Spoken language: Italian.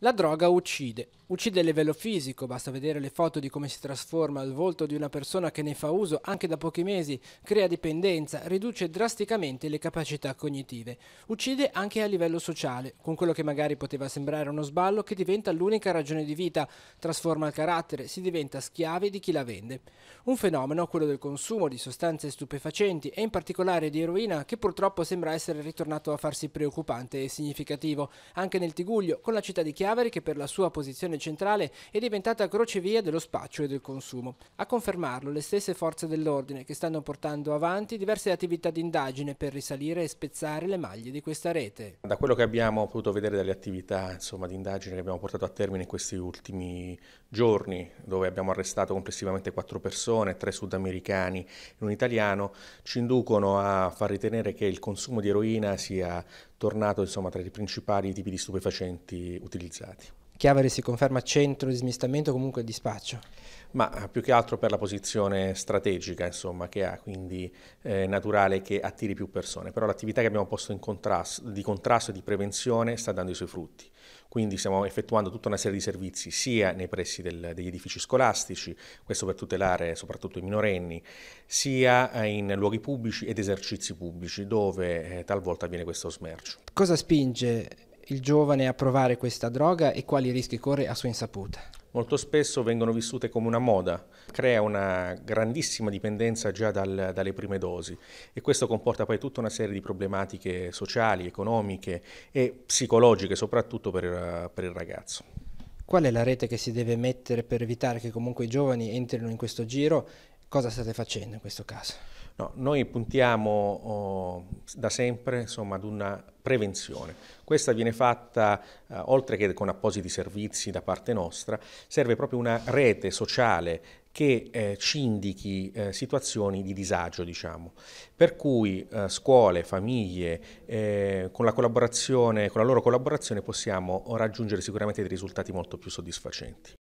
La droga uccide, uccide a livello fisico, basta vedere le foto di come si trasforma il volto di una persona che ne fa uso anche da pochi mesi, crea dipendenza, riduce drasticamente le capacità cognitive, uccide anche a livello sociale, con quello che magari poteva sembrare uno sballo che diventa l'unica ragione di vita, trasforma il carattere, si diventa schiavi di chi la vende. Un fenomeno, quello del consumo di sostanze stupefacenti e in particolare di eroina, che purtroppo sembra essere ritornato a farsi preoccupante e significativo, anche nel Tiguglio, con la città di Chiara Chiavari che per la sua posizione centrale è diventata crocevia dello spaccio e del consumo. A confermarlo le stesse forze dell'ordine che stanno portando avanti diverse attività di indagine per risalire e spezzare le maglie di questa rete. Da quello che abbiamo potuto vedere dalle attività insomma, di indagine che abbiamo portato a termine in questi ultimi giorni, dove abbiamo arrestato complessivamente quattro persone, tre sudamericani e un italiano, ci inducono a far ritenere che il consumo di eroina sia tornato insomma, tra i principali tipi di stupefacenti utilizzati. Chiavari si conferma centro di smistamento comunque il dispaccio? Ma eh, più che altro per la posizione strategica insomma, che ha, quindi è eh, naturale che attiri più persone. Però l'attività che abbiamo posto in contrasto, di contrasto e di prevenzione sta dando i suoi frutti. Quindi stiamo effettuando tutta una serie di servizi sia nei pressi del, degli edifici scolastici, questo per tutelare soprattutto i minorenni, sia eh, in luoghi pubblici ed esercizi pubblici dove eh, talvolta avviene questo smercio. Cosa spinge il giovane a provare questa droga e quali rischi corre a sua insaputa? Molto spesso vengono vissute come una moda, crea una grandissima dipendenza già dal, dalle prime dosi e questo comporta poi tutta una serie di problematiche sociali, economiche e psicologiche soprattutto per, per il ragazzo. Qual è la rete che si deve mettere per evitare che comunque i giovani entrino in questo giro Cosa state facendo in questo caso? No, noi puntiamo oh, da sempre insomma, ad una prevenzione. Questa viene fatta, eh, oltre che con appositi servizi da parte nostra, serve proprio una rete sociale che eh, ci indichi eh, situazioni di disagio, diciamo. Per cui eh, scuole, famiglie, eh, con la, con la loro collaborazione possiamo raggiungere sicuramente dei risultati molto più soddisfacenti.